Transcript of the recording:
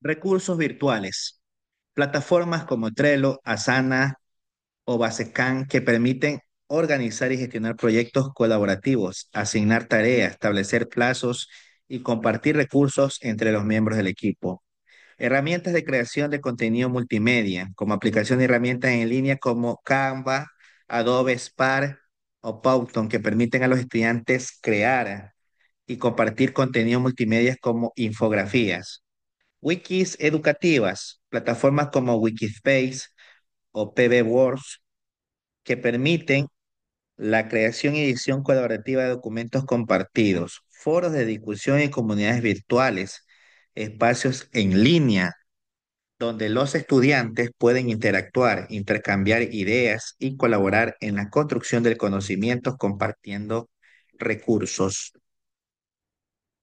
Recursos virtuales. Plataformas como Trello, Asana o Basecamp que permiten organizar y gestionar proyectos colaborativos, asignar tareas, establecer plazos y compartir recursos entre los miembros del equipo. Herramientas de creación de contenido multimedia, como aplicación de herramientas en línea como Canva, Adobe Spark o Powton, que permiten a los estudiantes crear y compartir contenido multimedia como infografías, Wikis educativas, plataformas como Wikispace o PBWorks, que permiten la creación y edición colaborativa de documentos compartidos, foros de discusión y comunidades virtuales, espacios en línea donde los estudiantes pueden interactuar, intercambiar ideas y colaborar en la construcción del conocimiento compartiendo recursos.